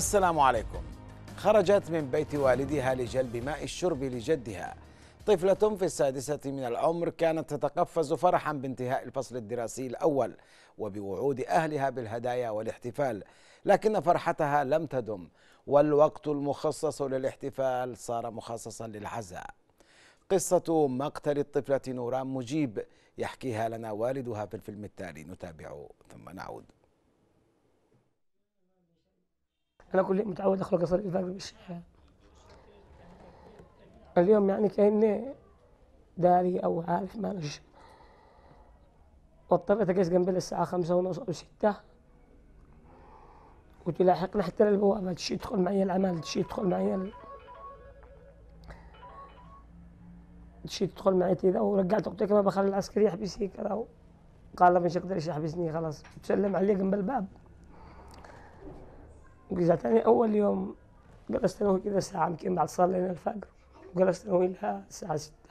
السلام عليكم خرجت من بيت والدها لجلب ماء الشرب لجدها طفلة في السادسة من العمر كانت تتقفز فرحا بانتهاء الفصل الدراسي الأول وبوعود أهلها بالهدايا والاحتفال لكن فرحتها لم تدم والوقت المخصص للاحتفال صار مخصصا للعزاء قصة مقتل الطفلة نوران مجيب يحكيها لنا والدها في الفيلم التالي نتابعه ثم نعود أنا كل متعود أخلق صريف بكذب الشارع اليوم يعني كأني داري أو عارف معلش واضطريت أقيس جنبي الساعة خمسة ونص أو ستة وتلاحقنا حتى للبوابة تشي تدخل معي العمل تشي تدخل معي ال... تشي تدخل معي كذا ورجعت أختي كما بخلي العسكري يحبسني كذا قال لها مش يقدرش يحبسني خلاص تسلم عليه جنب الباب جا تاني يعني أول يوم جلست أنا كده ساعة يمكن بعد صلينا الفجر وجلست أنا لها الساعة ستة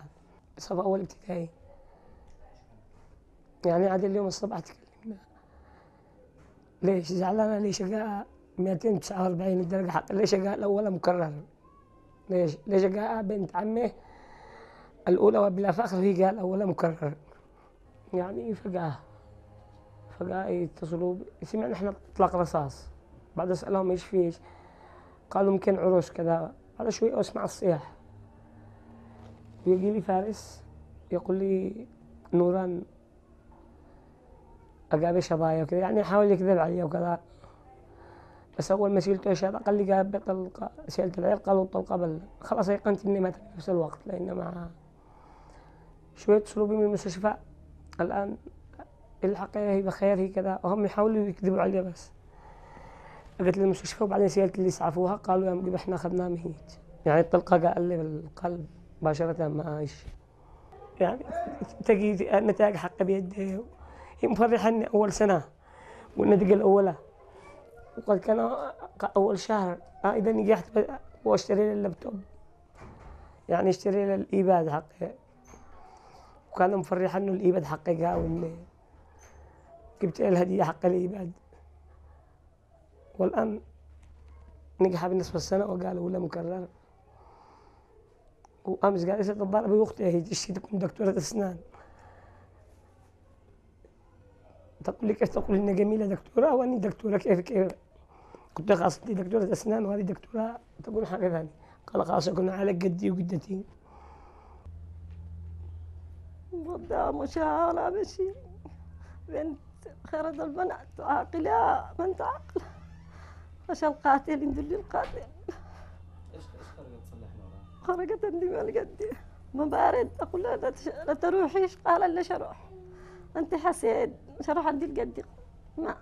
صف أول ابتدائي يعني عاد اليوم الصبح تكلمنا ليش زعلانة ليش جاء 249 الدرجة حتى ليش جاء الاول مكرر ليش ليش جاء بنت عمه الأولى وبلا فخر هي جاء الاول مكرر يعني فجأة فجأة يتصلوا سمعنا احنا اطلاق رصاص بعد اسالهم ايش فيش قالوا يمكن عروس كذا بعد شوي اسمع الصياح يجي لي فارس يقول لي نوران اقابل شبايا وكذا يعني يحاول يكذب علي وكذا بس اول ما ايش هذا قال لي قابل طلقة سالت العير قالوا طلقة بل خلاص ايقنت اني مات في نفس الوقت لان مع شوية اسلوبي من المستشفى الان الحقيقه هي بخير هي كذا وهم يحاولوا يكذبوا علي بس قلت للمستشفى وبعدين سالت اللي اسعفوها قالوا يا مدير احنا اخذناه ميت يعني الطلقه قال لي بالقلب مباشره ما عايش يعني تجي نتائج حقه بيده مفرحه اني اول سنه والنتيجه الاولى وقد كان اول شهر آه، اذا نجحت واشتري لي اللابتوب يعني اشتري لي الايباد حقي وكان مفرح انه الايباد حقي قاوي واني جبت لي الهديه حق الايباد والآن نجح بالنسبة السنة وقال ولا مكرر وأمس قال إيش أبي أختي هي تشتي تكون دكتورة أسنان تقول لي كيف تقول إن جميلة دكتورة وأني دكتورة كيف كيف قلت لها أصلي دكتورة أسنان وهذه دكتورة تقول حاجة ثانية قال خلاص كنا على قدي وقدتي قدام مشاعر مشي بنت خرج البنات عاقلة بنت عاقلة اش القاتل ندير لي القاتل اش خرجت تصلح معاه خرجت عندي ما بارد اقول لها لا تروحيش قال لا شروح انت حسيد شروح عندي القدي ما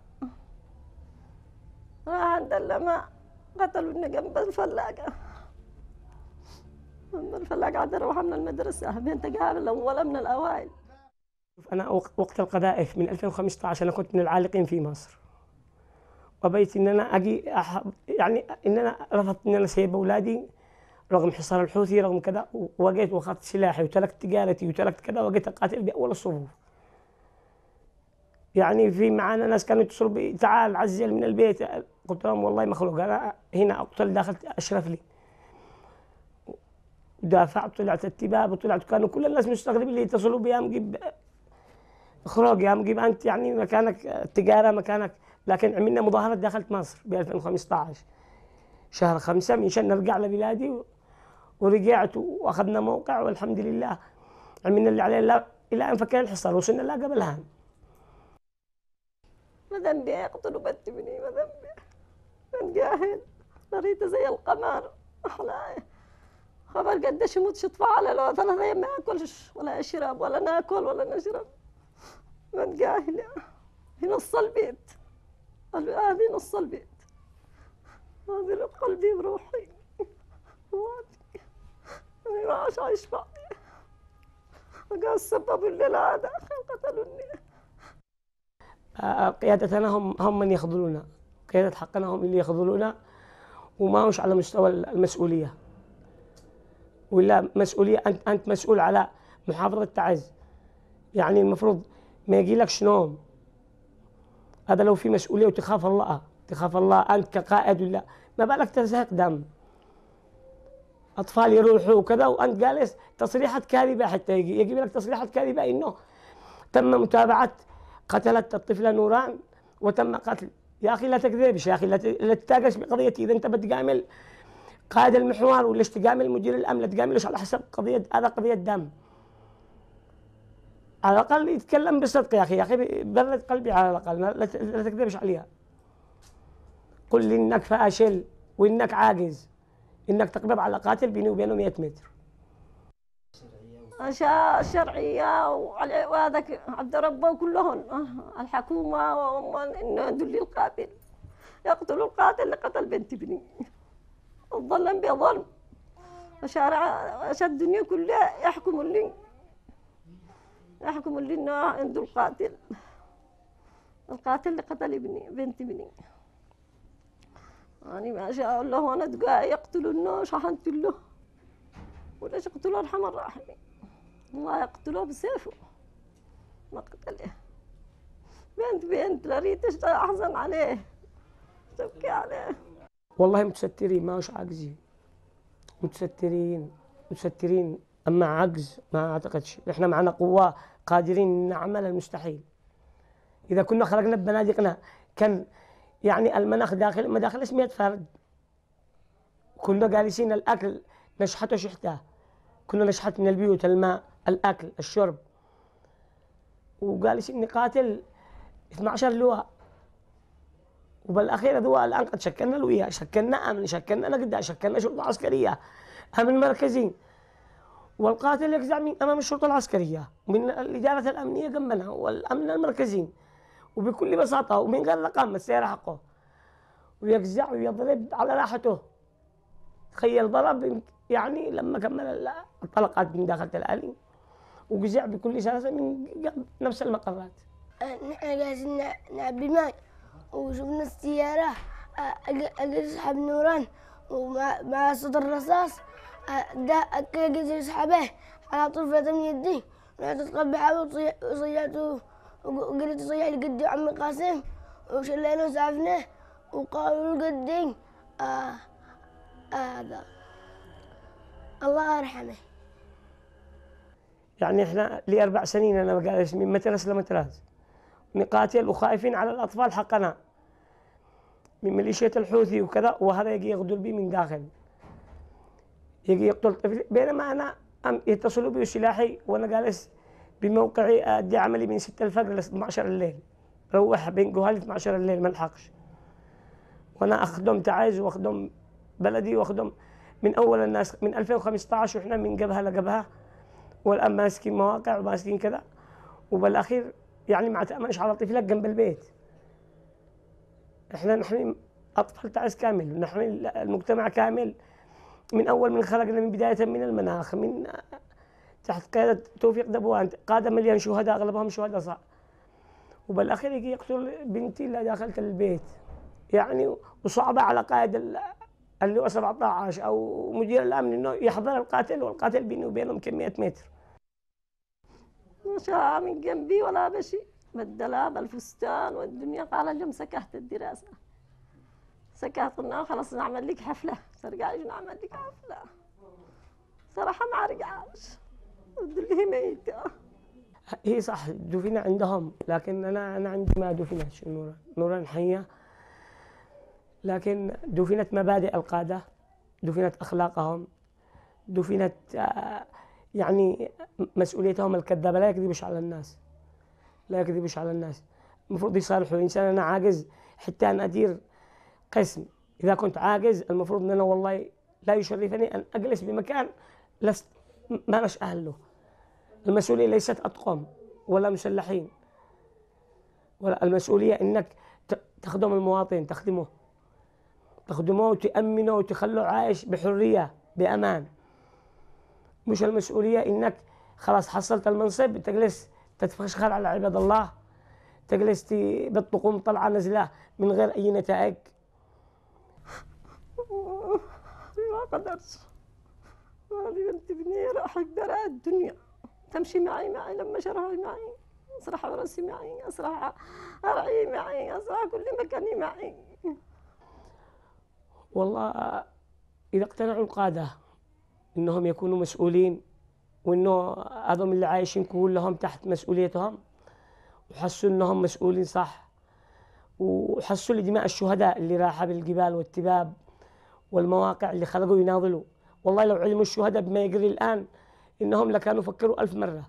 راح عند ما لنا جنب الفلاقه الفلاقه عاد اروح من المدرسه بنت قابل الاولى من الاوائل انا وقت القذائف من 2015 انا كنت من العالقين في مصر وبيت ان انا اجي أح... يعني ان انا رفضت ان انا سيب اولادي رغم حصار الحوثي رغم كذا وجيت واخذت سلاحي وتركت تجارتي وتركت كذا وجيت اقاتل باول الصفوف يعني في معانا ناس كانوا يتصلوا بي تعال عزل من البيت قلت لهم والله مخلوق انا هنا اقتل داخل اشرف لي دافعت طلعت التباب وطلعت كانوا كل الناس مستغربين اللي يتصلوا بي يا مجيب اخرج يا مجيب انت يعني مكانك التجاره مكانك لكن عملنا مظاهرة دخلت مصر ب 2015 شهر خمسة من شان نرجع لبلادي ورجعت واخذنا موقع والحمد لله عملنا اللي علينا الى ان فكينا الحصار وصلنا لا قبلها ما ذنبي يقتلوا بنت مني ما ذنبي من جاهل نريته زي القمر أحلاي خبر قديش يموت على لو ثلاثة ايام ما اكلش ولا اشرب ولا ناكل ولا نشرب من جاهل هنا البيت قال هذه نص البيت هذه قلبي وروحي وهذه أنا عاش عايش بعدي قال سببوا اللي العادة قتلوني قيادتنا هم هم من يخذلونا قيادة حقنا هم اللي يخذلونا وما مش على مستوى المسؤولية ولا مسؤولية أنت أنت مسؤول على محافظة تعز يعني المفروض ما يجي لكش نوم هذا لو في مسؤوليه وتخاف الله تخاف الله انت كقائد ولا ما بالك تزهق دم اطفال يروحوا وكذا وانت جالس تصريحات كاذبه حتى يجي يجيب لك تصريحات كاذبه انه تم متابعه قتلت الطفله نوران وتم قتل يا اخي لا تكذبش يا اخي لا تتاقش بقضيتي اذا انت بتقامل قائد المحور ولا تقامل مدير الامن لا تقاملش على حسب قضيه هذا قضيه دم على الاقل يتكلم بصدق يا اخي يا اخي برد قلبي على الاقل لا تكذبش عليها قل لي انك فاشل وانك عاجز انك تقبض على قاتل بيني وبينه 100 متر شرعيه وهذاك عبد ربه كلهن أه، الحكومه إنه دل القاتل يقتل القاتل اللي قتل بنت ابني الظلم بظلم وشارع الدنيا كلها يحكم لي أحكم انه عنده القاتل القاتل اللي قتل ابني بنت ابني يعني ما شاء الله وانا دقايق يقتل انه شحنت له ولا يقتلوا الحمر الراحمين الله يقتلوه بسيفه ما قتله بنت بنت لا ريتش احزن عليه تبكي عليه والله متسترين ما مش عاجزين متسترين متسترين أما عجز ما أعتقدش إحنا معنا قوة قادرين نعمل المستحيل إذا كنا خرجنا ببنادقنا كان يعني المناخ داخل مداخل 100 فرد كنا جالسين الأكل نشحته شحته كنا نشحت من البيوت الماء الأكل الشرب وجالسين نقاتل 12 لواء وبالاخير هذو الان قد شكلنا الوياء شكلنا امن شكلنا نقدا شكلنا شرطه عسكريه امن مركزي والقاتل يجزع من أمام الشرطة العسكرية من الإدارة الأمنية جنبنا والأمن المركزي وبكل بساطة ومن غير رقم السيارة حقه ويجزع ويضرب على راحته تخيل ضرب يعني لما كمل الطلقات من داخل الآلي وجزع بكل سلاسة من نفس المقرات نحن جالسين نعبي ماء وشفنا السيارة أجلس آه، حب نوران ومع صوت الرصاص ده أكل الكيكي يسحبه على طول طرفة من يدي رحت أتقبحه وصيحته وقلت صيح لقدي عمي قاسم وشلينا وسعفناه وقالوا لقدي هذا آه آه الله يرحمه يعني احنا لي اربع سنين انا بجالس من مترس لمترس نقاتل وخائفين على الاطفال حقنا من ميليشيا الحوثي وكذا وهذا يجي يغدر بي من داخل يجي يقتل طفل بينما انا يتصلوا بي سلاحي وانا جالس بموقعي ادي عملي من 6 الفجر ل 12 الليل روح بين جهال 12 الليل ما الحقش وانا اخدم تعايز واخدم بلدي واخدم من اول الناس من 2015 واحنا من جبهه لجبهه والان ماسكين مواقع وماسكين كذا وبالاخير يعني ما تامنش على طفلك جنب البيت احنا نحمي اطفال تعز كامل ونحمي المجتمع كامل من أول من خلقنا من بداية من المناخ من تحت قيادة توفيق دبوان قادة مليان شهداء أغلبهم شهداء صح وبالأخير يجي يقتل بنتي اللي دخلت البيت يعني وصعبة على قائد اللي هو 17 أو مدير الأمن إنه يحضر القاتل والقاتل بيني وبينهم كمية متر مشى من جنبي ولا بشي بدلها بالفستان والدنيا قال اليوم سكحت الدراسة سكات قلنا خلاص نعمل لك حفلة ترجعيش نعمل لك حفلة صراحة ما رجعش اللي ميتة هي صح دفن عندهم لكن انا انا عندي ما دفنتش نورا نورا حيه لكن دفنت مبادئ القاده دفنت اخلاقهم دفنت آه، يعني مسؤوليتهم الكذابه لا يكذبوش على الناس لا يكذبوش على الناس المفروض يصالحوا الانسان انا عاجز حتى ان ادير قسم إذا كنت عاجز المفروض أن أنا والله لا يشرفني أن أجلس بمكان لست ما مش أهل له المسؤولية ليست أطقم ولا مسلحين ولا المسؤولية أنك تخدم المواطن تخدمه تخدمه وتأمنه وتخلوه عايش بحرية بأمان مش المسؤولية إنك خلاص حصلت المنصب تجلس تتفشخر على عباد الله تجلس بالطقوم طلعة نزلة من غير أي نتائج قدرش غالبا تبني راح الدرع الدنيا تمشي معي معي لما شرها معي أسرح راسي معي أسرح أرعي معي أسرح كل مكاني معي والله إذا اقتنعوا القادة أنهم يكونوا مسؤولين وأنه هذم اللي عايشين كلهم تحت مسؤوليتهم وحسوا أنهم مسؤولين صح وحسوا لدماء الشهداء اللي راحوا بالجبال والتباب والمواقع اللي خرجوا يناضلوا والله لو علموا الشهداء بما يجري الآن إنهم لكانوا فكروا ألف مرة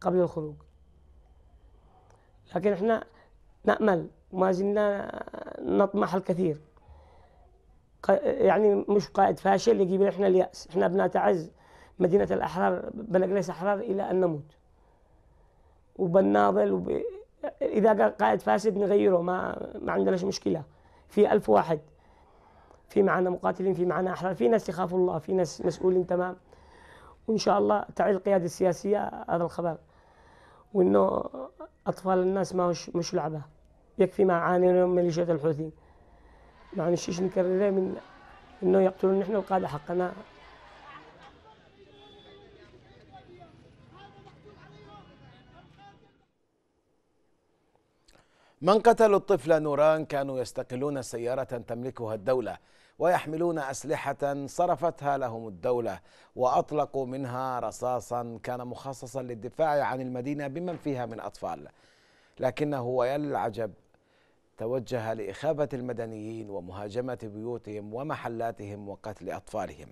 قبل الخروج لكن احنا نأمل وما زلنا نطمح الكثير يعني مش قائد فاشل يجيب احنا اليأس احنا بنتعز مدينة الأحرار بنجلس أحرار إلى أن نموت وبنناضل وب... إذا قائد فاسد نغيره ما ما عندناش مشكلة في ألف واحد في معنا مقاتلين في معنا احرار في ناس يخافوا الله في ناس مسؤولين تمام وان شاء الله تعي القياده السياسيه هذا الخبر وانه اطفال الناس ما هوش مش لعبه يكفي ما عانينا من ميليشيات الحوثي ما يعني نشيش نكرر من انه يقتلون نحن القاده حقنا من قتلوا الطفل نوران كانوا يستقلون سيارة تملكها الدولة ويحملون أسلحة صرفتها لهم الدولة وأطلقوا منها رصاصا كان مخصصا للدفاع عن المدينة بمن فيها من أطفال لكنه ويا توجه لإخابة المدنيين ومهاجمة بيوتهم ومحلاتهم وقتل أطفالهم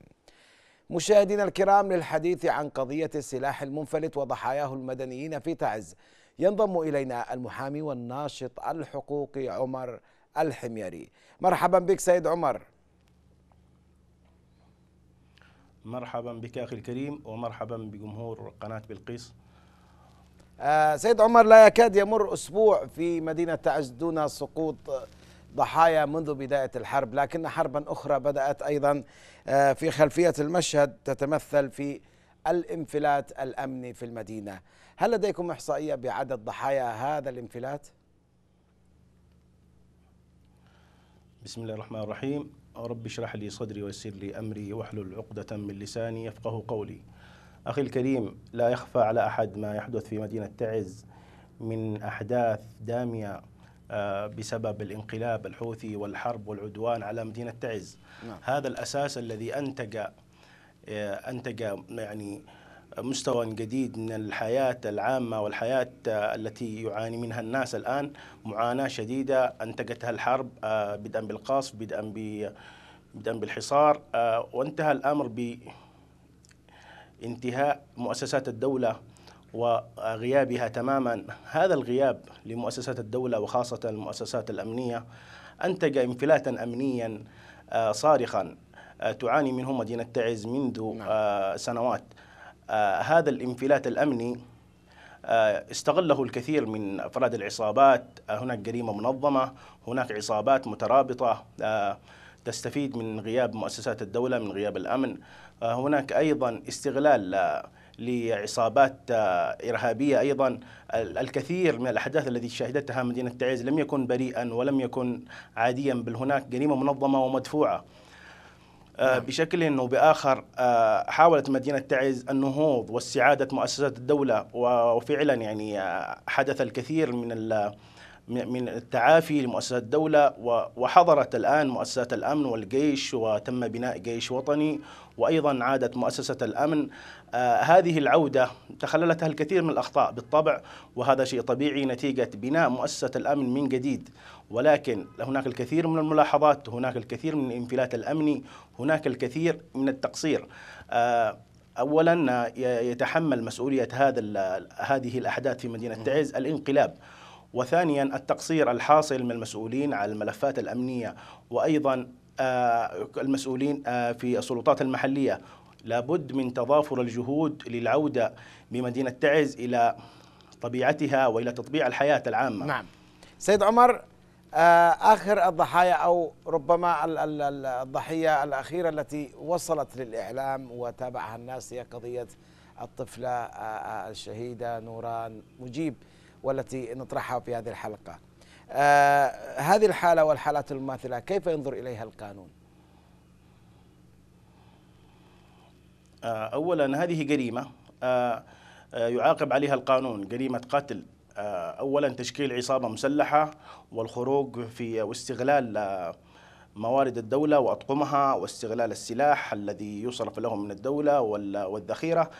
مشاهدينا الكرام للحديث عن قضية السلاح المنفلت وضحاياه المدنيين في تعز ينضم إلينا المحامي والناشط الحقوقي عمر الحميري مرحبا بك سيد عمر مرحبا بك أخي الكريم ومرحبا بجمهور قناة بلقيس آه سيد عمر لا يكاد يمر أسبوع في مدينة تعز دون سقوط ضحايا منذ بداية الحرب لكن حربا أخرى بدأت أيضا آه في خلفية المشهد تتمثل في الانفلات الأمني في المدينة هل لديكم إحصائية بعدد ضحايا هذا الانفلات؟ بسم الله الرحمن الرحيم رب اشرح لي صدري ويسر لي أمري واحلل عقدة من لساني يفقه قولي أخي الكريم لا يخفى على أحد ما يحدث في مدينة تعز من أحداث دامية آه، بسبب الانقلاب الحوثي والحرب والعدوان على مدينة تعز نعم. هذا الأساس الذي أنتج آه، أنتج يعني مستوى جديد من الحياة العامة والحياة التي يعاني منها الناس الآن معاناة شديدة أنتجتها الحرب آه، بدءا بالقصف بدءا بدءا بالحصار آه، وانتهى الأمر بانتهاء مؤسسات الدولة وغيابها تماما هذا الغياب لمؤسسات الدولة وخاصة المؤسسات الأمنية أنتج انفلاتا أمنيا آه، صارخا تعاني منه مدينة تعز منذ نعم. سنوات آه، هذا الانفلات الامني آه، استغله الكثير من افراد العصابات آه، هناك جريمه منظمه هناك عصابات مترابطه تستفيد من غياب مؤسسات الدوله من غياب الامن هناك ايضا استغلال لعصابات إرهابية أيضا الكثير من الأحداث التي شهدتها مدينة تعز لم يكن بريئا ولم يكن عاديا بل هناك جريمة منظمة ومدفوعة آه، نعم. بشكل أو بآخر آه، حاولت مدينة تعز النهوض واستعادة مؤسسات الدولة وفعلا يعني آه، حدث الكثير من من التعافي لمؤسسات الدولة وحضرت الآن مؤسسات الأمن والجيش وتم بناء جيش وطني وأيضا عادت مؤسسة الأمن آه، هذه العودة تخللتها الكثير من الأخطاء بالطبع وهذا شيء طبيعي نتيجة بناء مؤسسة الأمن من جديد ولكن هناك الكثير من الملاحظات هناك الكثير من الانفلات الأمني هناك الكثير من التقصير آه، اولا آه، يتحمل مسؤوليه هذا هذه الاحداث في مدينه تعز الانقلاب وثانيا التقصير الحاصل من المسؤولين على الملفات الأمنية وأيضا آه، المسؤولين آه، في السلطات المحلية لابد من تضافر الجهود للعودة بمدينة تعز إلى طبيعتها وإلى تطبيع الحياة العامة نعم سيد عمر آه، آخر الضحايا أو ربما الضحية الأخيرة التي وصلت للإعلام وتابعها الناس هي قضية الطفلة الشهيدة نوران مجيب والتي نطرحها في هذه الحلقة آه هذه الحالة والحالات المماثلة كيف ينظر إليها القانون؟ آه، أولا هذه جريمة آه، آه، يعاقب عليها القانون جريمة قتل أولا تشكيل عصابة مسلحة والخروج في واستغلال موارد الدولة وأطقمها واستغلال السلاح الذي يصرف لهم من الدولة والذخيرة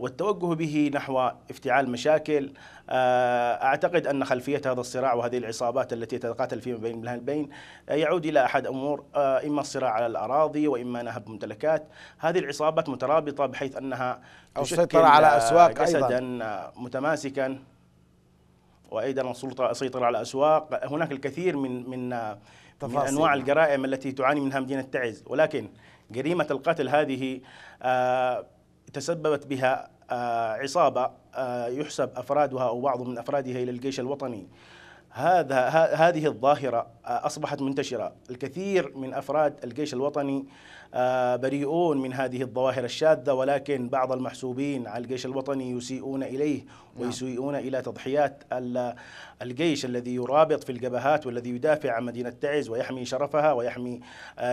والتوجه به نحو افتعال مشاكل آه، أعتقد أن خلفية هذا الصراع وهذه العصابات التي تتقاتل فيما بين البين آه، يعود إلى أحد أمور آه، إما الصراع على الأراضي وإما نهب ممتلكات هذه العصابات مترابطة بحيث أنها أو السيطرة على أسواق أيضا. متماسكا وايضا السلطه السيطره على الاسواق هناك الكثير من من من انواع الجرائم التي تعاني منها مدينه تعز ولكن جريمه القتل هذه آه تسببت بها آه، عصابة آه، يحسب أفرادها أو بعض من أفرادها إلى الجيش الوطني هذا هذه الظاهرة آه، أصبحت منتشرة الكثير من أفراد الجيش الوطني بريئون من هذه الظواهر الشاذة ولكن بعض المحسوبين على الجيش الوطني يسيئون إليه نعم. ويسيئون إلى تضحيات الجيش الذي يرابط في الجبهات والذي يدافع عن مدينة تعز ويحمي شرفها ويحمي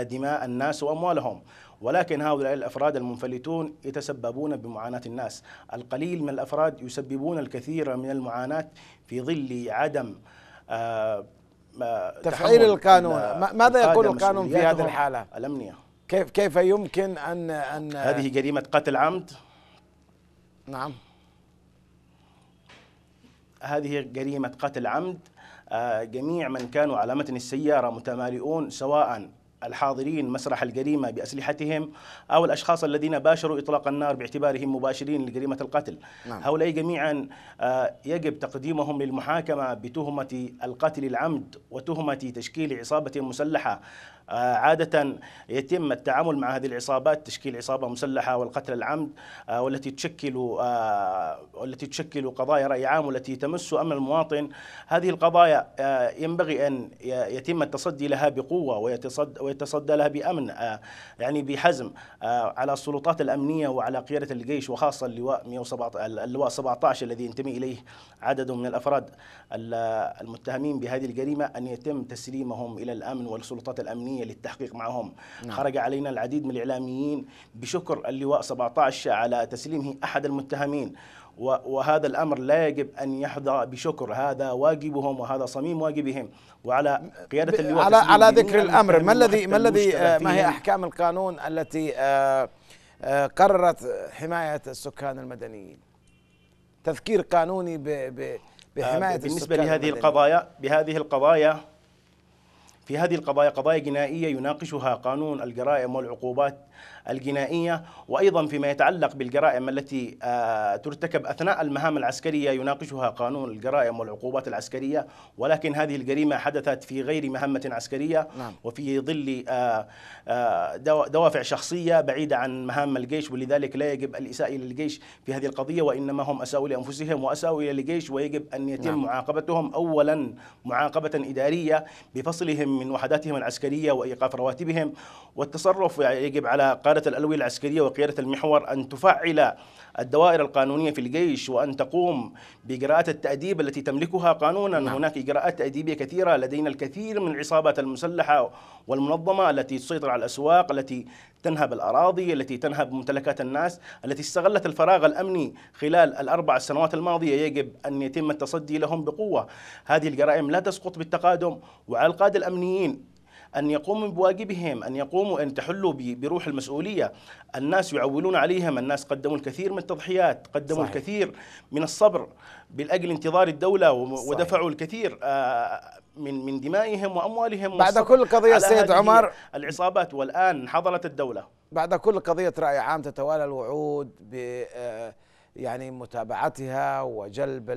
دماء الناس وأموالهم ولكن هؤلاء الأفراد المنفلتون يتسببون بمعاناة الناس القليل من الأفراد يسببون الكثير من المعاناة في ظل عدم آه، آه، تفعيل القانون ماذا يقول القانون في هذه الحالة الأمنية كيف كيف يمكن أن أن هذه جريمة قتل عمد نعم هذه جريمة قتل عمد آه، جميع من كانوا على متن السيارة متمالئون سواء الحاضرين مسرح الجريمة بأسلحتهم أو الأشخاص الذين باشروا إطلاق النار باعتبارهم مباشرين لجريمة القتل نعم. هؤلاء جميعا آه، يجب تقديمهم للمحاكمة بتهمة القتل العمد وتهمة تشكيل عصابة مسلحة آه، عادة يتم التعامل مع هذه العصابات تشكيل عصابة مسلحة والقتل العمد آه، والتي تشكل والتي تشكل قضايا رأي عام والتي تمس أمن المواطن هذه القضايا ينبغي أن يتم التصدي لها بقوة ويتصد يتصدى لها بأمن آه، يعني بحزم آه، على السلطات الأمنية وعلى قيادة الجيش وخاصة اللواء 117 اللواء 17 الذي ينتمي إليه عدد من الأفراد المتهمين بهذه الجريمة أن يتم تسليمهم إلى الأمن والسلطات الأمنية للتحقيق معهم نعم. خرج علينا العديد من الإعلاميين بشكر اللواء 17 على تسليمه أحد المتهمين وهذا الأمر لا يجب أن يحظى بشكر هذا واجبهم وهذا صميم واجبهم وعلى قيادة اللواء على, على ذكر الأمر ما الذي ما الذي آه، ما هي أحكام القانون التي آه، آه، قررت حماية السكان المدنيين تذكير قانوني بحماية السكان بحماية بالنسبة لهذه القضايا بهذه القضايا في هذه القضايا قضايا جنائية يناقشها قانون الجرائم والعقوبات الجنائية وأيضا فيما يتعلق بالجرائم التي آه، ترتكب أثناء المهام العسكرية يناقشها قانون الجرائم والعقوبات العسكرية ولكن هذه الجريمة حدثت في غير مهمة عسكرية نعم. وفي ظل آه، آه، دوافع شخصية بعيدة عن مهام الجيش ولذلك لا يجب الإساءة إلى الجيش في هذه القضية وإنما هم أساءوا لأنفسهم وأساءوا إلى الجيش ويجب أن يتم نعم. معاقبتهم أولا معاقبة إدارية بفصلهم من وحداتهم العسكرية وإيقاف رواتبهم والتصرف يجب على قادة الألوية العسكرية وقيادة المحور أن تفعل الدوائر القانونية في الجيش وأن تقوم بإجراءات التأديب التي تملكها قانونا نعم. هناك إجراءات تأديبية كثيرة لدينا الكثير من العصابات المسلحة والمنظمة التي تسيطر على الأسواق التي تنهب الأراضي التي تنهب ممتلكات الناس التي استغلت الفراغ الأمني خلال الأربع سنوات الماضية يجب أن يتم التصدي لهم بقوة هذه الجرائم لا تسقط بالتقادم وعلى القادة الأمنيين أن يقوموا بواجبهم أن يقوموا أن تحلوا بروح المسؤولية الناس يعولون عليهم الناس قدموا الكثير من التضحيات قدموا صحيح. الكثير من الصبر بالأجل انتظار الدولة ودفعوا صحيح. الكثير آه، من من دمائهم وأموالهم بعد كل قضية سيد عمر العصابات والآن حضرت الدولة بعد كل قضية رأي عام تتوالى الوعود ب آه، يعني متابعتها وجلب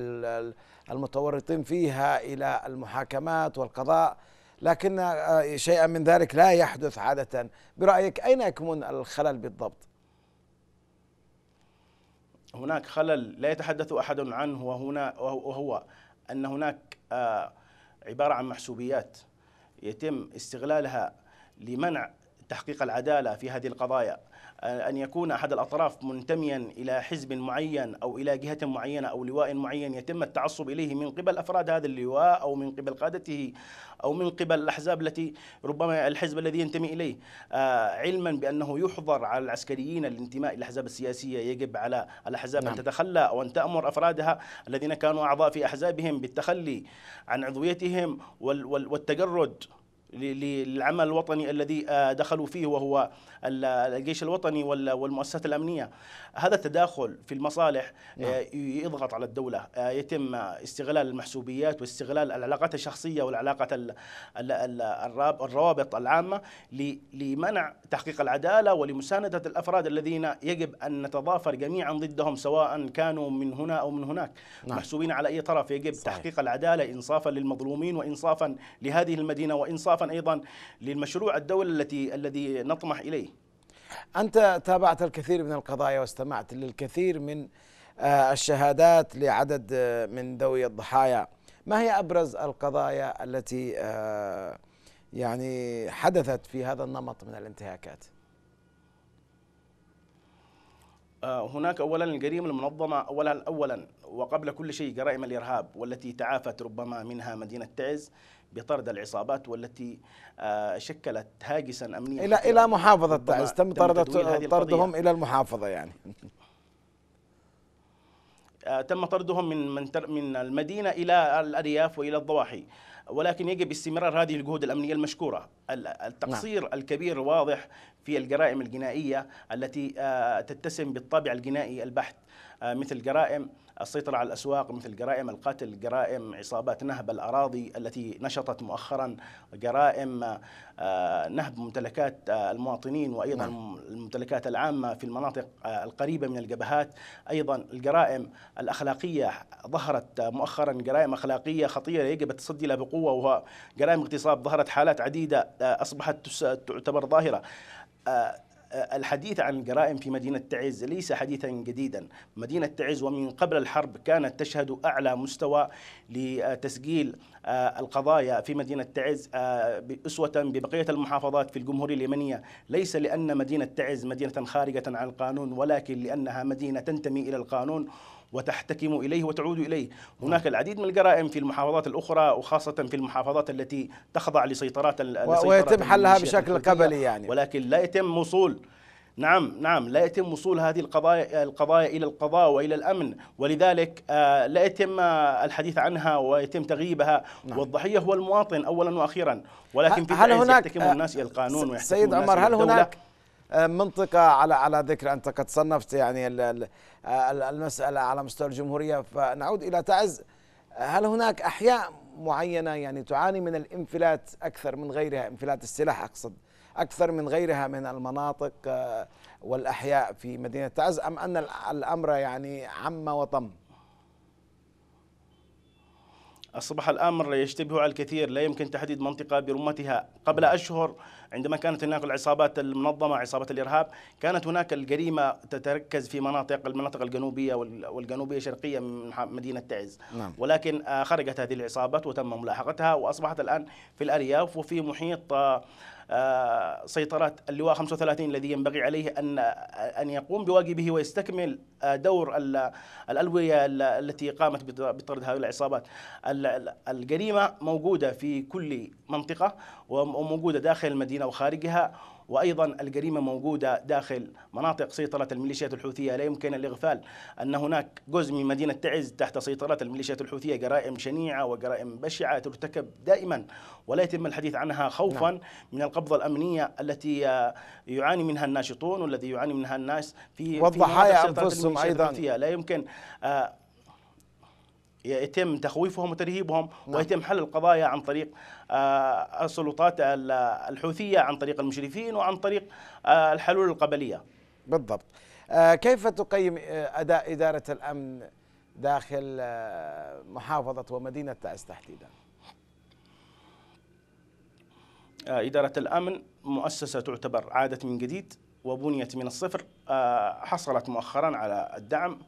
المتورطين فيها الى المحاكمات والقضاء لكن آه، شيئا من ذلك لا يحدث عادة برأيك أين يكمن الخلل بالضبط؟ هناك خلل لا يتحدث أحد عنه وهنا وهو أن هناك آه، عبارة عن محسوبيات يتم استغلالها لمنع تحقيق العدالة في هذه القضايا أن يكون أحد الأطراف منتميا إلى حزب معين أو إلى جهة معينة أو لواء معين يتم التعصب إليه من قبل أفراد هذا اللواء أو من قبل قادته أو من قبل الأحزاب التي ربما الحزب الذي ينتمي إليه آه، علما بأنه يحظر على العسكريين الانتماء إلى الأحزاب السياسية يجب على الأحزاب نعم. أن تتخلى أو أن تأمر أفرادها الذين كانوا أعضاء في أحزابهم بالتخلي عن عضويتهم والتجرد للعمل الوطني الذي آه، دخلوا فيه وهو الجيش الوطني والمؤسسات الامنيه هذا التداخل في المصالح نعم. آه، يضغط على الدوله آه، يتم استغلال المحسوبيات واستغلال العلاقات الشخصيه والعلاقات الروابط العامه لمنع تحقيق العداله ولمسانده الافراد الذين يجب ان نتضافر جميعا ضدهم سواء كانوا من هنا او من هناك نعم. محسوبين على اي طرف يجب صحيح. تحقيق العداله انصافا للمظلومين وانصافا لهذه المدينه وانصافا ايضا للمشروع الدولة التي الذي نطمح اليه أنت تابعت الكثير من القضايا واستمعت للكثير من آه، الشهادات لعدد آه، من ذوي الضحايا ما هي أبرز القضايا التي آه، يعني حدثت في هذا النمط من الانتهاكات؟ هناك اولا الجريمه المنظمه اولا اولا وقبل كل شيء جرائم الارهاب والتي تعافت ربما منها مدينه تعز بطرد العصابات والتي آه، شكلت هاجسا امنيا الى الى محافظه تعز تم طرد طردهم الى المحافظه يعني آه، تم طردهم من من من المدينه الى الارياف والى الضواحي ولكن يجب استمرار هذه الجهود الامنيه المشكوره نعم. التقصير نعم. الكبير واضح في الجرائم الجنائية التي آه، تتسم بالطابع الجنائي البحت آه، مثل جرائم السيطرة على الأسواق مثل جرائم القتل جرائم عصابات نهب الأراضي التي نشطت مؤخرا جرائم آه، نهب ممتلكات المواطنين وأيضا نعم. الممتلكات العامة في المناطق القريبة من الجبهات أيضا الجرائم الأخلاقية ظهرت مؤخرا جرائم أخلاقية خطيرة يجب التصدي لها بقوة وجرائم اغتصاب ظهرت حالات عديدة أصبحت تعتبر ظاهرة الحديث عن الجرائم في مدينة تعز ليس حديثا جديدا مدينة تعز ومن قبل الحرب كانت تشهد أعلى مستوى لتسجيل آه، القضايا في مدينة تعز آه، أسوة ببقية المحافظات في الجمهورية اليمنية ليس لأن مدينة تعز مدينة خارجة عن القانون ولكن لأنها مدينة تنتمي إلى القانون وتحتكم إليه وتعود إليه هناك العديد من الجرائم في المحافظات الأخرى وخاصة في المحافظات التي تخضع لسيطرات ويتم حلها بشكل قبلي يعني ولكن لا يتم وصول نعم نعم لا يتم وصول هذه القضايا القضايا الى القضاء والى الامن ولذلك آه، لا يتم الحديث عنها ويتم تغييبها نعم. والضحيه هو المواطن اولا واخيرا ولكن في هل هناك يحتكم الناس الى القانون سيد عمر هل هناك آه، منطقة على على ذكر أنت قد صنفت يعني آه، المسألة على مستوى الجمهورية فنعود إلى تعز هل هناك أحياء معينة يعني تعاني من الانفلات أكثر من غيرها انفلات السلاح أقصد أكثر من غيرها من المناطق آه، والأحياء في مدينة تعز أم أن الأمر يعني عم وطم أصبح الأمر يشتبه على الكثير لا يمكن تحديد منطقة برمتها قبل نعم. أشهر عندما كانت هناك العصابات المنظمة عصابة الإرهاب كانت هناك الجريمة تتركز في مناطق المناطق الجنوبية والجنوبية الشرقية من مدينة تعز نعم. ولكن آه، خرجت هذه العصابات وتم ملاحقتها وأصبحت الآن في الأرياف وفي محيط آه، آه، سيطرة اللواء 35 الذي ينبغي عليه أن أن يقوم بواجبه ويستكمل آه، دور الألوية التي قامت بطرد هذه العصابات الجريمة موجودة في كل منطقة وموجودة داخل المدينة وخارجها وأيضا الجريمة موجودة داخل مناطق سيطرة الميليشيات الحوثية لا يمكن الإغفال أن هناك جزء من مدينة تعز تحت سيطرة الميليشيات الحوثية جرائم شنيعة وجرائم بشعة ترتكب دائما ولا يتم الحديث عنها خوفا نعم. من القبضة الأمنية التي يعاني منها الناشطون والذي يعاني منها الناس في والضحايا أنفسهم أيضا لا يمكن آه، يتم تخويفهم وترهيبهم نعم. ويتم حل القضايا عن طريق آه، السلطات الحوثية عن طريق المشرفين وعن طريق آه، الحلول القبلية بالضبط آه، كيف تقيم أداء إدارة الأمن داخل محافظة ومدينة تعز تحديدا إدارة الأمن مؤسسة تعتبر عادت من جديد وبنيت من الصفر حصلت مؤخرا على الدعم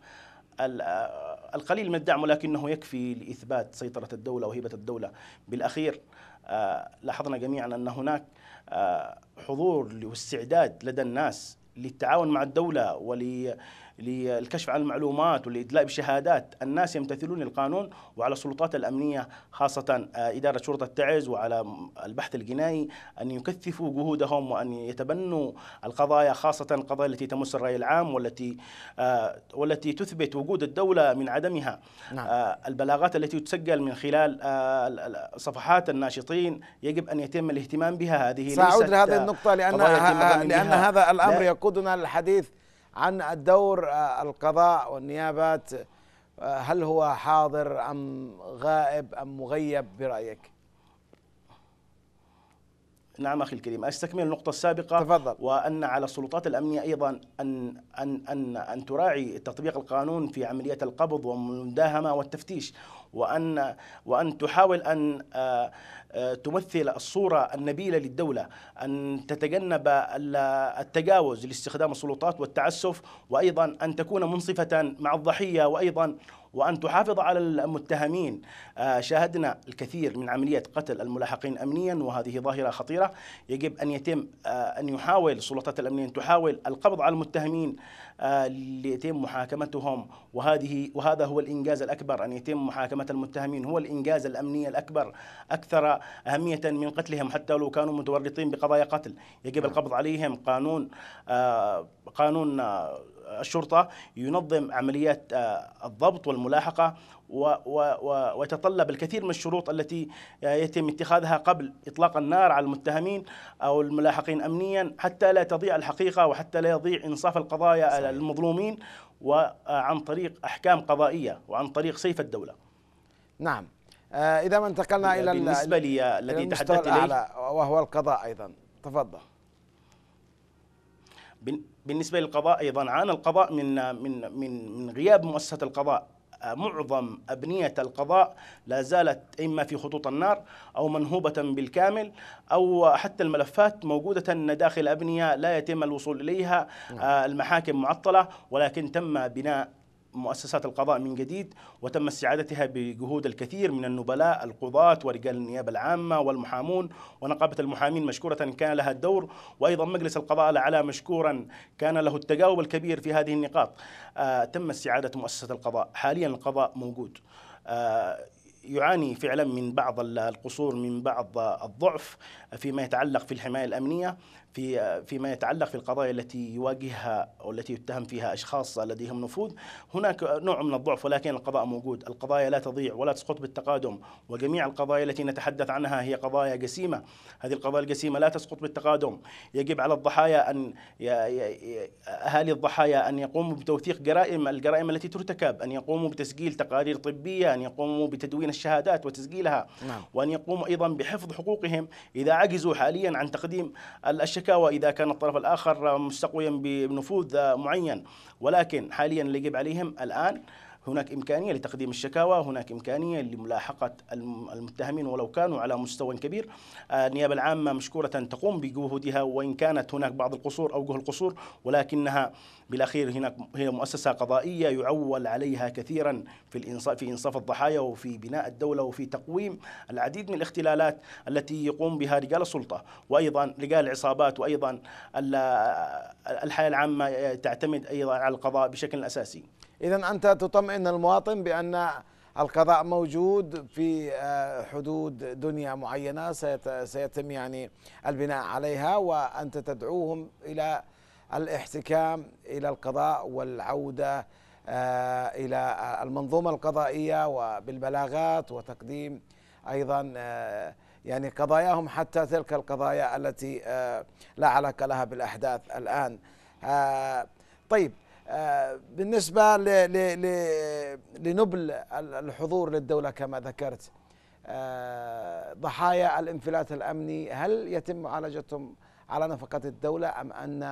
آه، القليل من الدعم ولكنه يكفي لإثبات سيطرة الدولة وهيبة الدولة بالأخير آه، لاحظنا جميعا أن هناك آه، حضور واستعداد لدى الناس للتعاون مع الدولة ولي للكشف عن المعلومات ولادلاء بشهادات الناس يمتثلون القانون وعلى السلطات الامنيه خاصه آه، اداره شرطه تعز وعلى البحث الجنائي ان يكثفوا جهودهم وان يتبنوا القضايا خاصه القضايا التي تمس الراي العام والتي آه، والتي تثبت وجود الدوله من عدمها نعم. آه، البلاغات التي تسجل من خلال صفحات الناشطين يجب ان يتم الاهتمام بها هذه ساعود لهذه النقطه لان لان هذا الامر يقودنا للحديث عن الدور آه، القضاء والنيابات آه، هل هو حاضر أم غائب أم مغيب برأيك؟ نعم أخي الكريم أستكمل النقطة السابقة تفضل وأن على السلطات الأمنية أيضا أن, أن, أن, أن تراعي تطبيق القانون في عملية القبض والمداهمة والتفتيش وأن, وأن تحاول أن آه، آه، تمثل الصورة النبيلة للدولة أن تتجنب التجاوز لاستخدام السلطات والتعسف وأيضا أن تكون منصفة مع الضحية وأيضا وأن تحافظ على المتهمين آه، شاهدنا الكثير من عمليات قتل الملاحقين أمنيا وهذه ظاهرة خطيرة يجب أن يتم آه، أن يحاول السلطات الأمنية أن تحاول القبض على المتهمين آه، ليتم محاكمتهم وهذه وهذا هو الانجاز الاكبر ان يتم محاكمه المتهمين هو الانجاز الامني الاكبر اكثر اهميه من قتلهم حتى لو كانوا متورطين بقضايا قتل يجب نعم. القبض عليهم قانون آه، قانون آه، الشرطه ينظم عمليات الضبط والملاحقه وتطلب الكثير من الشروط التي يتم اتخاذها قبل اطلاق النار على المتهمين او الملاحقين امنيا حتى لا تضيع الحقيقه وحتى لا يضيع انصاف القضايا صحيح. المظلومين وعن طريق احكام قضائيه وعن طريق سيف الدوله. نعم آه، اذا ما انتقلنا الى بالنسبه لي الذي تحدثت اليه وهو القضاء ايضا تفضل. بالنسبه للقضاء ايضا عانى القضاء من من من من غياب مؤسسه القضاء معظم أبنية القضاء لا زالت إما في خطوط النار أو منهوبة بالكامل أو حتى الملفات موجودة داخل أبنية لا يتم الوصول إليها نعم. آه، المحاكم معطلة ولكن تم بناء مؤسسات القضاء من جديد وتم استعادتها بجهود الكثير من النبلاء القضاة ورجال النيابة العامة والمحامون ونقابة المحامين مشكورة كان لها الدور وأيضا مجلس القضاء الأعلى مشكورا كان له التجاوب الكبير في هذه النقاط آه تم استعادة مؤسسة القضاء حاليا القضاء موجود آه يعاني فعلا من بعض القصور من بعض الضعف فيما يتعلق في الحمايه الامنيه في فيما يتعلق في القضايا التي يواجهها او التي يتهم فيها اشخاص لديهم نفوذ هناك نوع من الضعف ولكن القضاء موجود، القضايا لا تضيع ولا تسقط بالتقادم وجميع القضايا التي نتحدث عنها هي قضايا جسيمه، هذه القضايا الجسيمه لا تسقط بالتقادم، يجب على الضحايا ان اهالي الضحايا ان يقوموا بتوثيق جرائم الجرائم التي ترتكب، ان يقوموا بتسجيل تقارير طبيه، ان يقوموا بتدوين الشهادات وتسجيلها نعم. وان يقوموا ايضا بحفظ حقوقهم اذا عجزوا حاليا عن تقديم الاشياء الشركة وإذا كان الطرف الآخر مستقويا بنفوذ معين ولكن حاليا اللي يجب عليهم الآن هناك إمكانية لتقديم الشكاوى هناك إمكانية لملاحقة المتهمين ولو كانوا على مستوى كبير آه، النيابة العامة مشكورة تقوم بجهودها وإن كانت هناك بعض القصور أو جه القصور ولكنها بالأخير هناك هي مؤسسة قضائية يعول عليها كثيرا في الإنصاف في إنصاف الضحايا وفي بناء الدولة وفي تقويم العديد من الاختلالات التي يقوم بها رجال السلطة وأيضا رجال العصابات وأيضا الحياة العامة تعتمد أيضا على القضاء بشكل أساسي إذا أنت تطمئن المواطن بأن القضاء موجود في آه، حدود دنيا معينة سيتم يعني البناء عليها وأنت تدعوهم إلى الاحتكام إلى القضاء والعودة آه، إلى المنظومة القضائية وبالبلاغات وتقديم أيضا آه، يعني قضاياهم حتى تلك القضايا التي لا علاقة لها بالأحداث الآن طيب آه، بالنسبة لنبل الحضور للدولة كما ذكرت آه، ضحايا الانفلات الأمني هل يتم معالجتهم على نفقة الدولة أم أن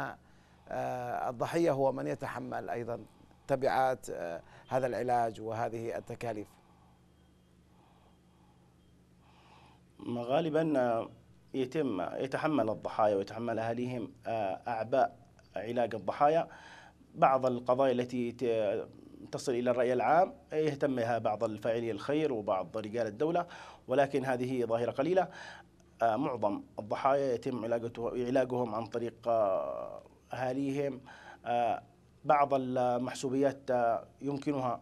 آه، الضحية هو من يتحمل أيضا تبعات هذا العلاج وهذه التكاليف غالبا يتم يتحمل الضحايا ويتحمل أهليهم أعباء علاج الضحايا بعض القضايا التي تصل إلى الرأي العام يهتمها بعض الفاعلي الخير وبعض رجال الدولة ولكن هذه ظاهرة قليلة آه، معظم الضحايا يتم علاجهم عن طريق آه، أهاليهم آه، بعض المحسوبيات يمكنها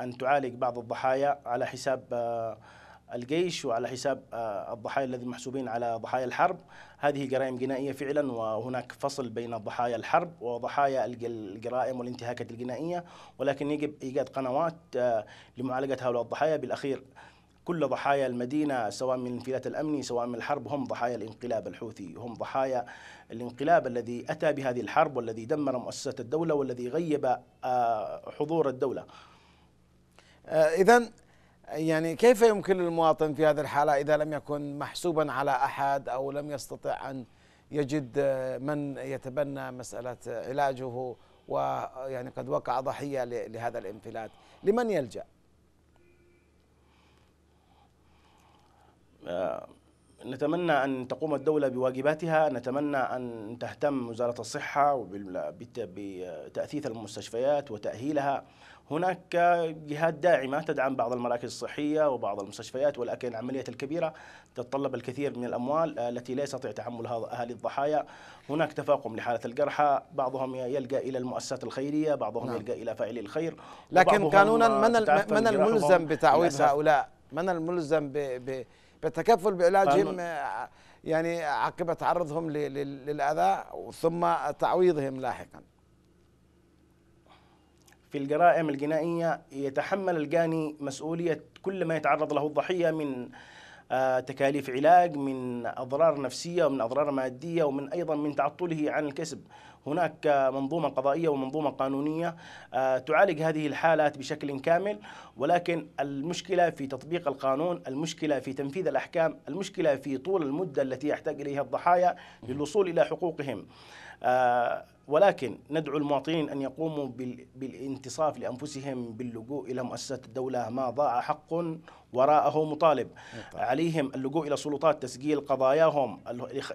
أن تعالج بعض الضحايا على حساب الجيش وعلى حساب الضحايا الذين محسوبين على ضحايا الحرب هذه جرائم جنائية فعلا وهناك فصل بين ضحايا الحرب وضحايا الجرائم والانتهاكات الجنائية ولكن يجب إيجاد قنوات آه، لمعالجة هؤلاء الضحايا بالأخير كل ضحايا المدينة سواء من الانفلات الأمني سواء من الحرب هم ضحايا الانقلاب الحوثي هم ضحايا الانقلاب الذي أتى بهذه الحرب والذي دمر مؤسسات الدولة والذي غيب آه، حضور الدولة آه، إذا يعني كيف يمكن للمواطن في هذه الحالة إذا لم يكن محسوبا على أحد أو لم يستطع أن يجد من يتبنى مسألة علاجه ويعني قد وقع ضحية لهذا الانفلات لمن يلجأ؟ آه، نتمنى أن تقوم الدولة بواجباتها نتمنى أن تهتم وزارة الصحة بتأثيث المستشفيات وتأهيلها هناك جهات داعمة تدعم بعض المراكز الصحية وبعض المستشفيات ولكن العمليات الكبيرة تتطلب الكثير من الأموال آه، التي لا يستطيع تحملها أهالي الضحايا هناك تفاقم لحالة الجرحى بعضهم يلجأ إلى المؤسسات الخيرية بعضهم نعم. يلجأ إلى فاعلي الخير لكن قانونا آه، من, من الملزم بتعويض هؤلاء من الملزم بالتكفل بعلاجهم يعني عقب تعرضهم للأذى ثم تعويضهم لاحقاً في الجرائم الجنائية يتحمل الجاني مسؤولية كل ما يتعرض له الضحية من آه، تكاليف علاج من أضرار نفسية ومن أضرار مادية ومن أيضا من تعطله عن الكسب هناك آه، منظومة قضائية ومنظومة قانونية آه، تعالج هذه الحالات بشكل كامل ولكن المشكلة في تطبيق القانون المشكلة في تنفيذ الأحكام المشكلة في طول المدة التي يحتاج إليها الضحايا للوصول إلى حقوقهم ولكن ندعو المواطنين أن يقوموا بالانتصاف لأنفسهم باللجوء إلى مؤسسات الدولة ما ضاع حق وراءه مطالب عليهم اللجوء إلى سلطات تسجيل قضاياهم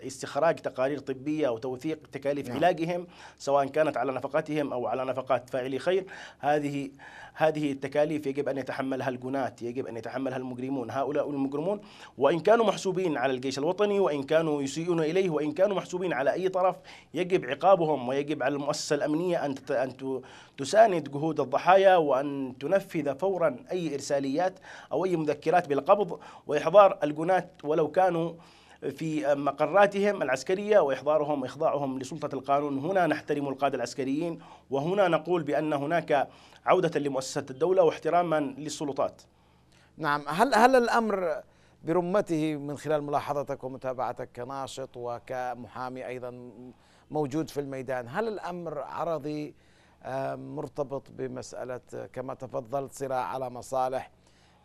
استخراج تقارير طبية وتوثيق تكاليف نعم. علاجهم سواء كانت على نفقاتهم أو على نفقات فاعلي خير هذه هذه التكاليف يجب أن يتحملها الجنات يجب أن يتحملها المجرمون هؤلاء المجرمون وإن كانوا محسوبين على الجيش الوطني وإن كانوا يسيئون إليه وإن كانوا محسوبين على أي طرف يجب عقابهم ويجب على المؤسسة الأمنية أن أن تساند جهود الضحايا وأن تنفذ فورا أي إرساليات أو أي مذكرات بالقبض وإحضار الجنات ولو كانوا في مقراتهم العسكريه واحضارهم واخضاعهم لسلطه القانون هنا نحترم القاده العسكريين وهنا نقول بان هناك عودة لمؤسسات الدولة واحتراما للسلطات نعم هل هل الأمر برمته من خلال ملاحظتك ومتابعتك كناشط وكمحامي أيضا موجود في الميدان هل الأمر عرضي آه، مرتبط بمسألة كما تفضلت صراع على مصالح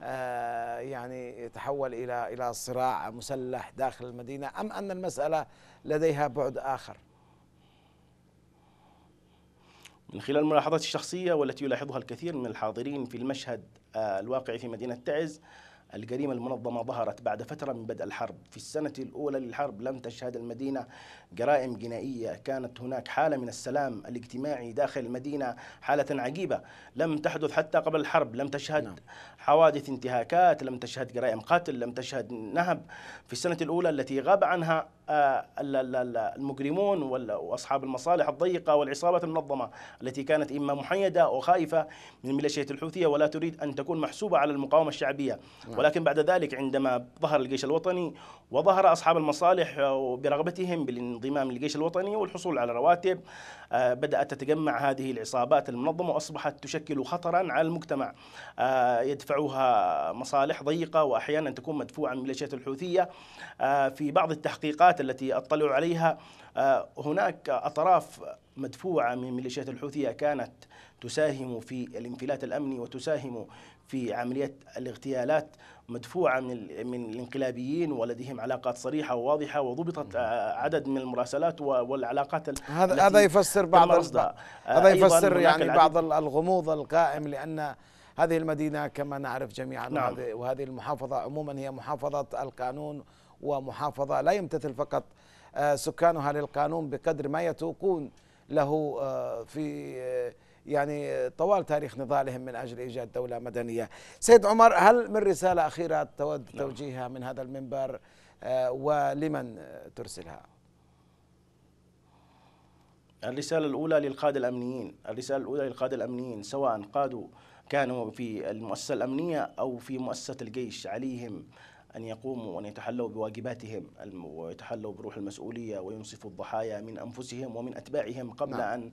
آه، يعني يتحول إلى إلى صراع مسلح داخل المدينة أم أن المسألة لديها بعد آخر من خلال ملاحظاتي الشخصية والتي يلاحظها الكثير من الحاضرين في المشهد الواقع في مدينة تعز الجريمة المنظمة ظهرت بعد فترة من بدء الحرب في السنة الأولى للحرب لم تشهد المدينة جرائم جنائية كانت هناك حالة من السلام الاجتماعي داخل المدينة حالة عجيبة لم تحدث حتى قبل الحرب لم تشهد نعم. حوادث انتهاكات لم تشهد جرائم قتل لم تشهد نهب في السنة الأولى التي غاب عنها آه، المجرمون واصحاب المصالح الضيقه والعصابات المنظمه التي كانت اما محيده وخائفه من ميليشيات الحوثيه ولا تريد ان تكون محسوبه على المقاومه الشعبيه نعم. ولكن بعد ذلك عندما ظهر الجيش الوطني وظهر اصحاب المصالح برغبتهم بالانضمام للجيش الوطني والحصول على رواتب آه، بدات تتجمع هذه العصابات المنظمه واصبحت تشكل خطرا على المجتمع آه، يدفعها مصالح ضيقه واحيانا تكون مدفوعه من ميليشيات الحوثيه في بعض التحقيقات الجهات التي اطلع عليها آه، هناك اطراف مدفوعه من ميليشيات الحوثيه كانت تساهم في الانفلات الامني وتساهم في عمليه الاغتيالات مدفوعه من من الانقلابيين ولديهم علاقات صريحه وواضحه وضبطت نعم. آه، عدد من المراسلات والعلاقات هذا هذا يفسر بعض آه، هذا يفسر يعني بعض الغموض القائم لان هذه المدينه كما نعرف جميعا نعم. وهذه المحافظه عموما هي محافظه القانون ومحافظة لا يمتثل فقط آه، سكانها للقانون بقدر ما يتوقون له آه، في آه، يعني طوال تاريخ نضالهم من اجل ايجاد دوله مدنيه. سيد عمر هل من رساله اخيره تود نعم. توجيهها من هذا المنبر ولمن ترسلها؟ الرسالة الأولى للقادة الأمنيين، الرسالة الأولى للقادة الأمنيين سواء قادوا كانوا في المؤسسة الأمنية أو في مؤسسة الجيش عليهم أن يقوموا وأن يتحلوا بواجباتهم ويتحلوا بروح المسؤولية وينصفوا الضحايا من أنفسهم ومن أتباعهم قبل نعم.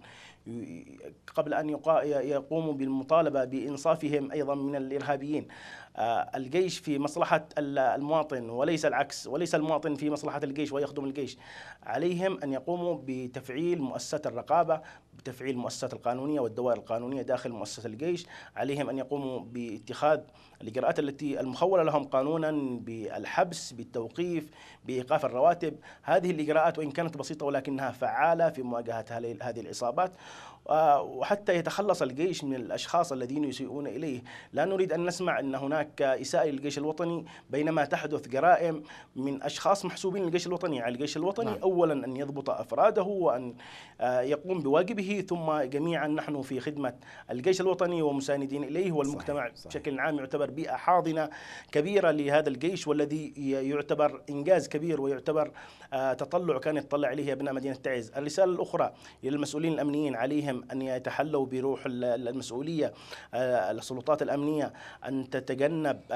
أن قبل أن يقوموا بالمطالبة بإنصافهم أيضا من الإرهابيين آه، الجيش في مصلحة المواطن وليس العكس وليس المواطن في مصلحة الجيش ويخدم الجيش عليهم أن يقوموا بتفعيل مؤسسات الرقابة تفعيل المؤسسات القانونية والدوائر القانونية داخل مؤسسة الجيش عليهم أن يقوموا باتخاذ الإجراءات التي المخولة لهم قانونا بالحبس بالتوقيف بإيقاف الرواتب هذه الإجراءات وإن كانت بسيطة ولكنها فعالة في مواجهة هذه الإصابات آه، وحتى يتخلص الجيش من الأشخاص الذين يسيئون إليه لا نريد أن نسمع أن هناك إساءة للجيش الوطني بينما تحدث جرائم من أشخاص محسوبين للجيش الوطني على الجيش الوطني نعم. أولا أن يضبط أفراده وأن آه، يقوم بواجبه ثم جميعا نحن في خدمة الجيش الوطني ومساندين إليه والمجتمع صحيح. صحيح. بشكل عام يعتبر بيئة حاضنة كبيرة لهذا الجيش والذي يعتبر إنجاز كبير ويعتبر آه، تطلع كان يتطلع عليه أبناء مدينة تعز الرسالة الأخرى إلى المسؤولين الأمنيين عليهم أن يتحلوا بروح المسؤولية آه، السلطات الأمنية أن تتجنب آه،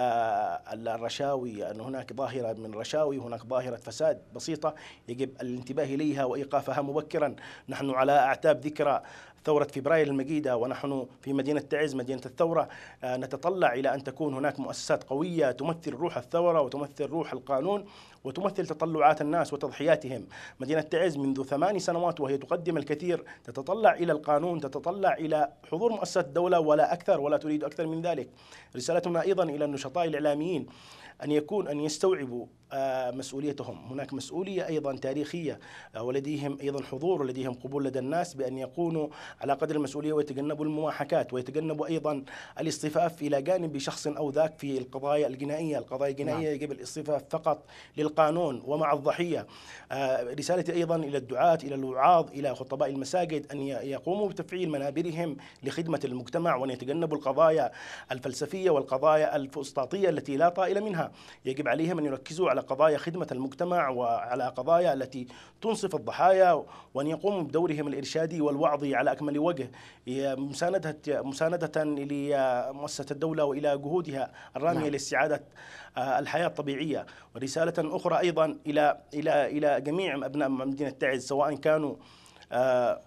الرشاوي أن هناك ظاهرة من رشاوي هناك ظاهرة فساد بسيطة يجب الانتباه إليها وإيقافها مبكرا نحن على أعتاب ذكرى الكبيرة ثورة فبراير المجيدة ونحن في مدينة تعز مدينة الثورة آه، نتطلع إلى أن تكون هناك مؤسسات قوية تمثل روح الثورة وتمثل روح القانون وتمثل تطلعات الناس وتضحياتهم مدينة تعز منذ ثماني سنوات وهي تقدم الكثير تتطلع إلى القانون تتطلع إلى حضور مؤسسات الدولة ولا أكثر ولا تريد أكثر من ذلك رسالتنا أيضا إلى النشطاء الإعلاميين أن يكون أن يستوعبوا آه، مسؤوليتهم هناك مسؤولية أيضا تاريخية آه، ولديهم أيضا حضور ولديهم قبول لدى الناس بأن يكونوا على قدر المسؤولية ويتجنبوا المواحكات ويتجنبوا أيضا الاصطفاف إلى جانب شخص أو ذاك في القضايا الجنائية القضايا الجنائية نعم. يجب الاصطفاف فقط للقانون ومع الضحية آه، رسالتي أيضا إلى الدعاة إلى الوعاظ إلى خطباء المساجد أن يقوموا بتفعيل منابرهم لخدمة المجتمع وأن يتجنبوا القضايا الفلسفية والقضايا الفسطاطية التي لا طائل منها يجب عليهم أن يركزوا على قضايا خدمة المجتمع وعلى قضايا التي تنصف الضحايا وأن يقوموا بدورهم الإرشادي والوعظي على أكمل وجه مساندة, مساندة لمؤسسة الدولة وإلى جهودها الرامية نعم. لاستعادة آه، الحياة الطبيعية ورسالة أخرى أيضا إلى إلى إلى جميع أبناء مدينة تعز سواء كانوا آه،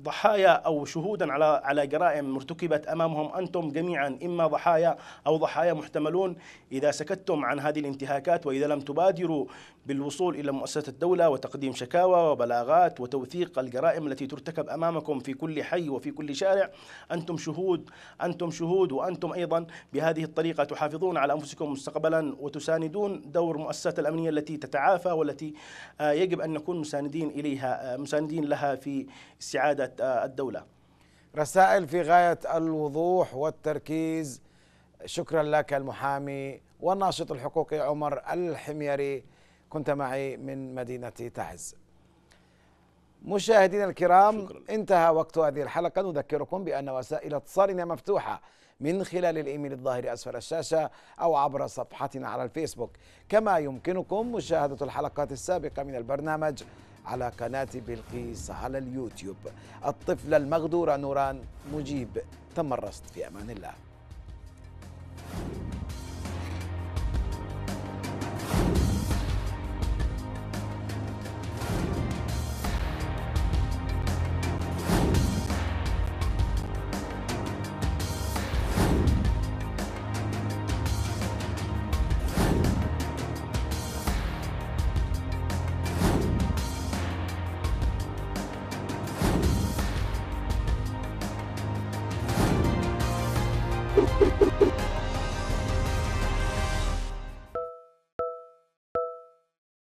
ضحايا او شهودا على على جرائم مرتكبت امامهم انتم جميعا اما ضحايا او ضحايا محتملون اذا سكتتم عن هذه الانتهاكات واذا لم تبادروا بالوصول إلى مؤسسه الدولة وتقديم شكاوى وبلاغات وتوثيق الجرائم التي ترتكب أمامكم في كل حي وفي كل شارع أنتم شهود أنتم شهود وأنتم أيضا بهذه الطريقة تحافظون على أنفسكم مستقبلا وتساندون دور مؤسسات الأمنية التي تتعافى والتي آه، يجب أن نكون مساندين إليها آه، مساندين لها في استعادة آه، الدولة رسائل في غاية الوضوح والتركيز شكرا لك المحامي والناشط الحقوقي عمر الحميري كنت معي من مدينة تعز مشاهدينا الكرام شكرا. انتهى وقت هذه الحلقة نذكركم بأن وسائل اتصالنا مفتوحة من خلال الإيميل الظاهر أسفل الشاشة أو عبر صفحتنا على الفيسبوك كما يمكنكم مشاهدة الحلقات السابقة من البرنامج على قناة بلقيس على اليوتيوب الطفلة المغدورة نوران مجيب تمرست في أمان الله